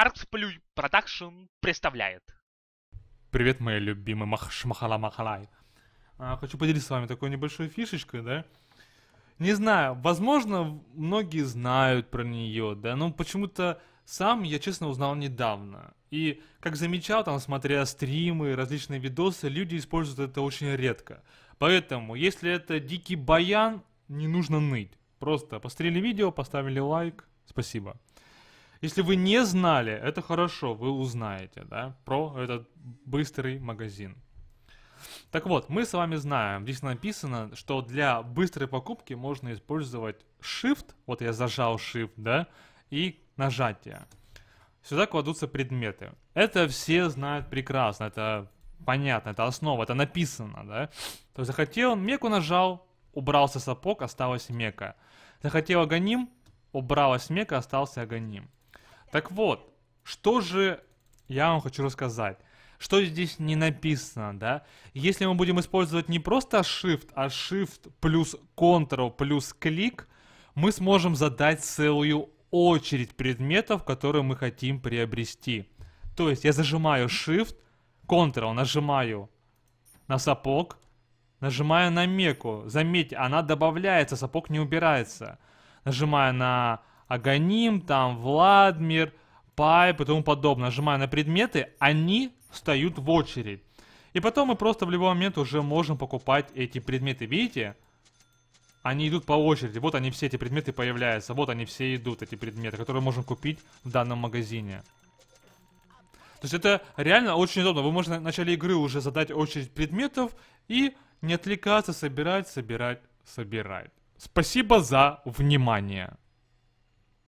Artsplay Production представляет. Привет, мои любимые махшмахала-махалай. А, хочу поделиться с вами такой небольшой фишечкой, да? Не знаю, возможно, многие знают про нее, да, но почему-то сам я, честно, узнал недавно. И, как замечал, там, смотря стримы, различные видосы, люди используют это очень редко. Поэтому, если это дикий баян, не нужно ныть. Просто посмотрели видео, поставили лайк. Спасибо. Если вы не знали, это хорошо, вы узнаете, да, про этот быстрый магазин. Так вот, мы с вами знаем, здесь написано, что для быстрой покупки можно использовать Shift, вот я зажал Shift, да, и нажатие. Сюда кладутся предметы. Это все знают прекрасно, это понятно, это основа, это написано, да. То есть захотел, меку нажал, убрался сапог, осталось мека. Захотел агоним, убралась мека, остался агоним. Так вот, что же я вам хочу рассказать. Что здесь не написано, да? Если мы будем использовать не просто Shift, а Shift плюс Ctrl плюс клик, мы сможем задать целую очередь предметов, которые мы хотим приобрести. То есть я зажимаю Shift, Ctrl, нажимаю на сапог, нажимаю на меку. Заметьте, она добавляется, сапог не убирается. Нажимаю на Аганим, там Владмир, Пайп и тому подобное, нажимая на предметы, они встают в очередь. И потом мы просто в любой момент уже можем покупать эти предметы. Видите? Они идут по очереди. Вот они все эти предметы появляются. Вот они все идут, эти предметы, которые можем купить в данном магазине. То есть это реально очень удобно. Вы можете в начале игры уже задать очередь предметов и не отвлекаться, собирать, собирать, собирать. Спасибо за внимание.